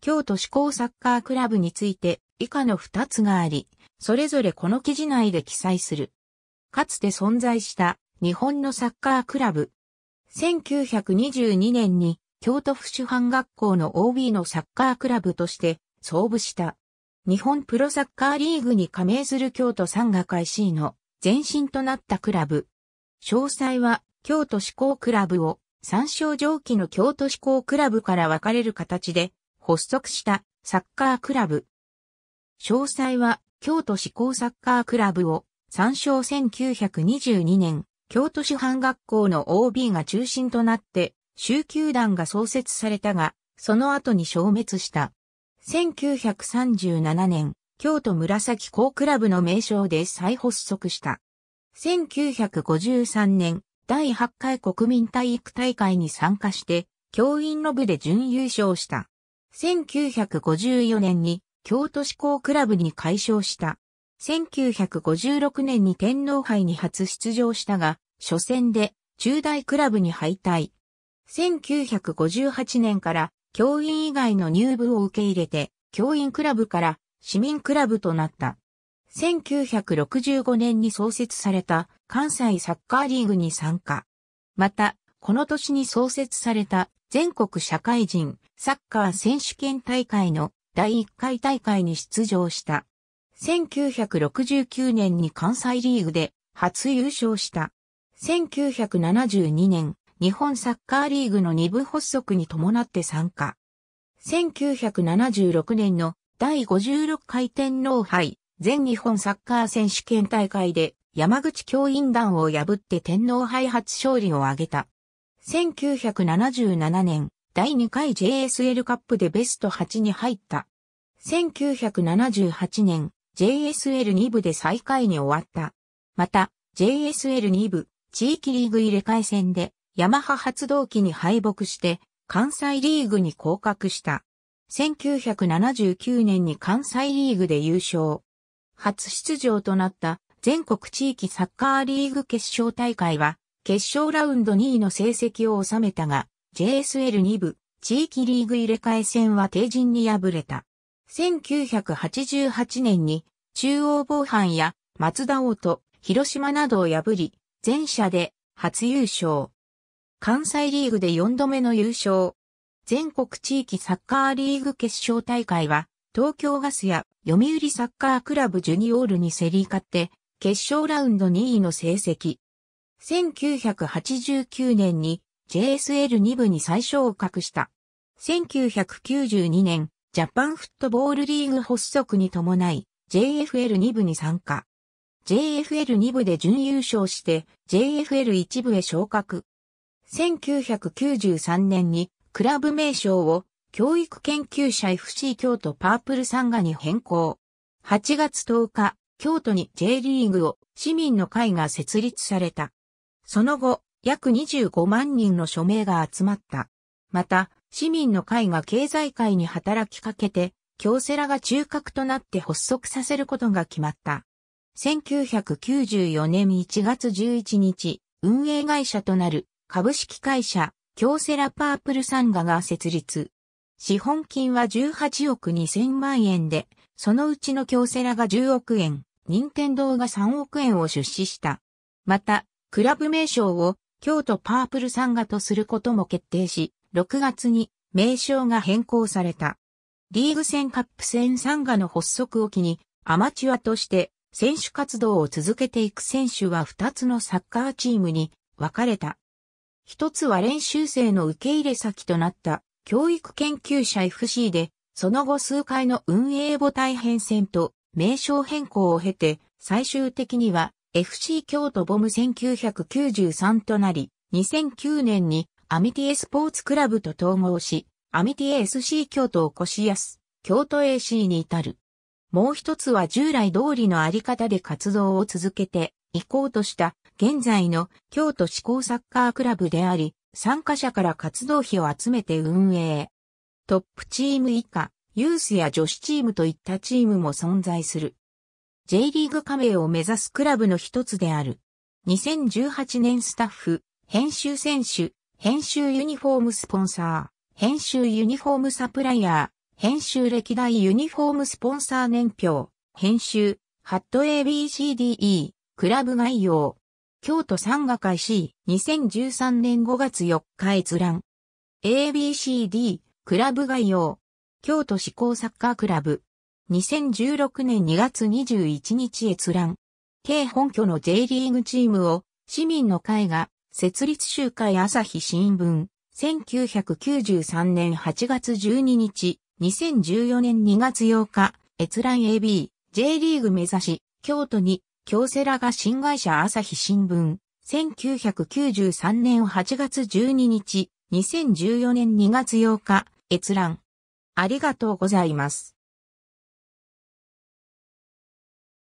京都志向サッカークラブについて以下の2つがあり、それぞれこの記事内で記載する。かつて存在した日本のサッカークラブ。1922年に京都府主犯学校の OB のサッカークラブとして創部した。日本プロサッカーリーグに加盟する京都産学 IC の前身となったクラブ。詳細は京都志向クラブを参照上記の京都志向クラブから分かれる形で発足したサッカークラブ。詳細は京都市高サッカークラブを参照1922年、京都市藩学校の OB が中心となって、州球団が創設されたが、その後に消滅した。1937年、京都紫高クラブの名称で再発足した。1953年、第8回国民体育大会に参加して、教員の部で準優勝した。1954年に京都志向クラブに改称した。1956年に天皇杯に初出場したが、初戦で中大クラブに敗退。1958年から教員以外の入部を受け入れて、教員クラブから市民クラブとなった。1965年に創設された関西サッカーリーグに参加。また、この年に創設された全国社会人サッカー選手権大会の第1回大会に出場した。1969年に関西リーグで初優勝した。1972年、日本サッカーリーグの2部発足に伴って参加。1976年の第56回天皇杯全日本サッカー選手権大会で山口教員団を破って天皇杯初勝利を挙げた。1977年、第2回 JSL カップでベスト8に入った。1978年、JSL2 部で最下位に終わった。また、JSL2 部、地域リーグ入れ替え戦で、ヤマハ発動機に敗北して、関西リーグに降格した。1979年に関西リーグで優勝。初出場となった全国地域サッカーリーグ決勝大会は決勝ラウンド2位の成績を収めたが、JSL2 部、地域リーグ入れ替え戦は定陣に敗れた。1988年に中央防犯や松田王と広島などを破り、全社で初優勝。関西リーグで4度目の優勝。全国地域サッカーリーグ決勝大会は、東京ガスや読売サッカークラブジュニオールに競り勝って、決勝ラウンド2位の成績。1989年に JSL2 部に最初を格した。1992年、ジャパンフットボールリーグ発足に伴い、JFL2 部に参加。JFL2 部で準優勝して JFL1 部へ昇格。1993年にクラブ名称を教育研究者 FC 京都パープルサンガに変更。8月10日、京都に J リーグを市民の会が設立された。その後、約25万人の署名が集まった。また、市民の会が経済界に働きかけて、京セラが中核となって発足させることが決まった。1994年1月11日、運営会社となる株式会社、京セラパープルサンガが設立。資本金は18億2000万円で、そのうちの京セラが10億円、任天堂が3億円を出資した。また、クラブ名称を京都パープルサンガとすることも決定し、6月に名称が変更された。リーグ戦カップ戦サンガの発足を機に、アマチュアとして選手活動を続けていく選手は2つのサッカーチームに分かれた。一つは練習生の受け入れ先となった教育研究者 FC で、その後数回の運営母体変遷と名称変更を経て、最終的には FC 京都ボム1993となり、2009年にアミティエスポーツクラブと統合し、アミティエ SC 京都を越しやす、京都 AC に至る。もう一つは従来通りのあり方で活動を続けて、行こうとした現在の京都志向サッカークラブであり、参加者から活動費を集めて運営。トップチーム以下、ユースや女子チームといったチームも存在する。J リーグ加盟を目指すクラブの一つである。2018年スタッフ、編集選手、編集ユニフォームスポンサー、編集ユニフォームサプライヤー、編集歴代ユニフォームスポンサー年表、編集、ハット ABCDE、クラブ概要、京都産画会 C、2013年5月4日閲覧。ABCD、クラブ概要、京都志向サッカークラブ、2016年2月21日閲覧。K 本拠の J リーグチームを市民の会が設立集会朝日新聞。1993年8月12日、2014年2月8日、閲覧 AB、J リーグ目指し、京都に、京セラが新会社朝日新聞。1993年8月12日、2014年2月8日、閲覧。ありがとうございます。